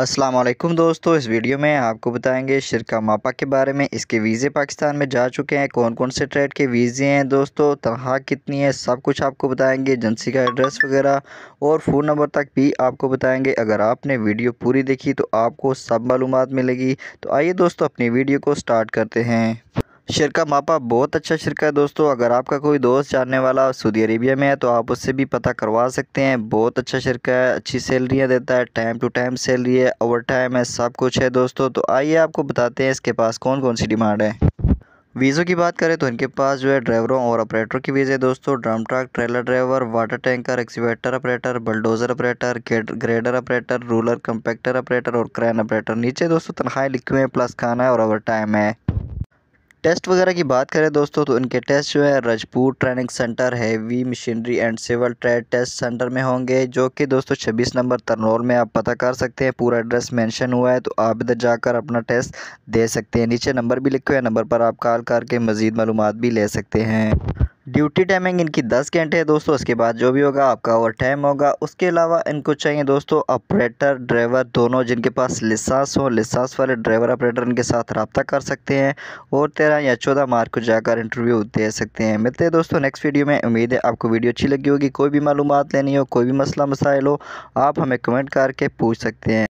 अस्सलाम वालेकुम दोस्तों इस वीडियो में आपको बताएंगे शिरका मापा के बारे में इसके वीज़े पाकिस्तान में जा चुके हैं कौन कौन से ट्रेड के वीज़े हैं दोस्तों तनख्वाह कितनी है सब कुछ आपको बताएंगे एजेंसी का एड्रेस वगैरह और फ़ोन नंबर तक भी आपको बताएंगे अगर आपने वीडियो पूरी देखी तो आपको सब मालूम मिलेगी तो आइए दोस्तों अपनी वीडियो को स्टार्ट करते हैं शिरका मापा बहुत अच्छा शिरका है दोस्तों अगर आपका कोई दोस्त जानने वाला सऊदी अरेबिया में है तो आप उससे भी पता करवा सकते हैं बहुत अच्छा शिरका है अच्छी सैलरियाँ देता है टाइम टू टाइम सैलरी है ओवर टाइम है सब कुछ है दोस्तों तो आइए आपको बताते हैं इसके पास कौन कौन सी डिमांड है वीज़ों की बात करें तो इनके पास जो है ड्राइवरों और ऑपरेटरों की वीज़े दोस्तों drum truck trailer driver water tanker excavator operator bulldozer operator grader operator roller compactor operator और क्रैन ऑपरेटर नीचे दोस्तों तनख्वाहें लिखी हुई हैं प्लस खाना है और ओवर टाइम है टेस्ट वगैरह की बात करें दोस्तों तो इनके टेस्ट जो है Rajput training centre heavy machinery and civil trade test centre में होंगे जो कि दोस्तों 26 नंबर तरनौल में आप पता कर सकते हैं पूरा एड्रेस मेंशन हुआ है तो आप इधर जाकर अपना टेस्ट दे सकते हैं नीचे नंबर भी लिखे हुए हैं नंबर पर आप कॉल करके मज़ीद मालूम भी ले सकते हैं ड्यूटी टाइमिंग इनकी दस घंटे है दोस्तों उसके बाद जो भी होगा आपका ओवर टाइम होगा उसके अलावा इनको चाहिए दोस्तों ऑपरेटर ड्राइवर दोनों जिनके पास लिसास हो लिसास वाले ड्राइवर ऑपरेटर इनके साथ रबता कर सकते हैं और तेरह या चौदह मार्च को जाकर इंटरव्यू दे सकते हैं मिलते हैं दोस्तों नेक्स्ट वीडियो में उम्मीद है आपको वीडियो अच्छी लगी होगी कोई भी मालूम लेनी हो कोई भी मसला मसाइल हो आप हमें कमेंट करके पूछ सकते हैं